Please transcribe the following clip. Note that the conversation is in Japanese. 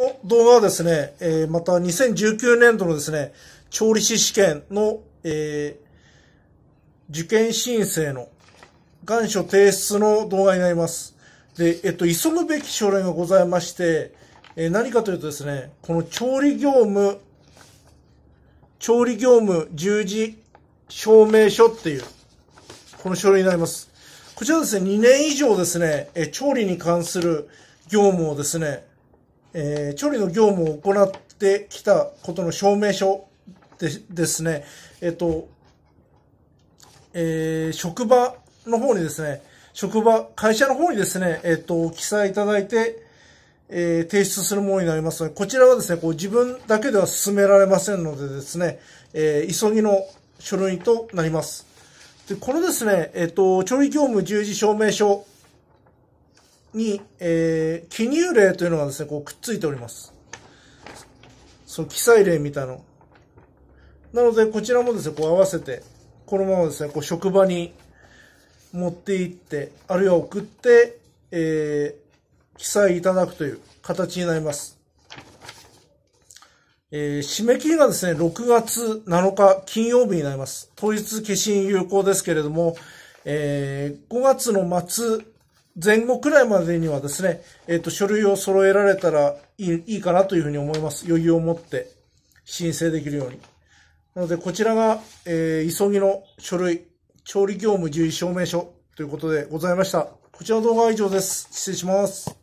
の動画はですね、えー、また2019年度のですね、調理師試験の、えー、受験申請の願書提出の動画になります。で、えっと、急ぐべき書類がございまして、えー、何かというとですね、この調理業務、調理業務従事証明書っていう、この書類になります。こちらですね、2年以上ですね、えー、調理に関する業務をですね、えー、調理の業務を行ってきたことの証明書でですね、えっ、ー、と、えー、職場の方にですね、職場、会社の方にですね、えっ、と、記載いただいて、え提出するものになりますので、こちらはですね、こう自分だけでは進められませんのでですね、え急ぎの書類となります。で、このですね、えっ、と、調理業務従事証明書に、えー、記入例というのがですね、こうくっついております。その記載例みたいなの。なので、こちらもですね、こう合わせて、このままですね、こう職場に持って行って、あるいは送って、えー、記載いただくという形になります。えー、締め切りがですね、6月7日金曜日になります。当日消印有効ですけれども、えー、5月の末前後くらいまでにはですね、えっ、ー、と、書類を揃えられたらいいいいかなというふうに思います。余裕を持って申請できるように。なので、こちらが、えー、急ぎの書類、調理業務獣医証明書ということでございました。こちらの動画は以上です。失礼します。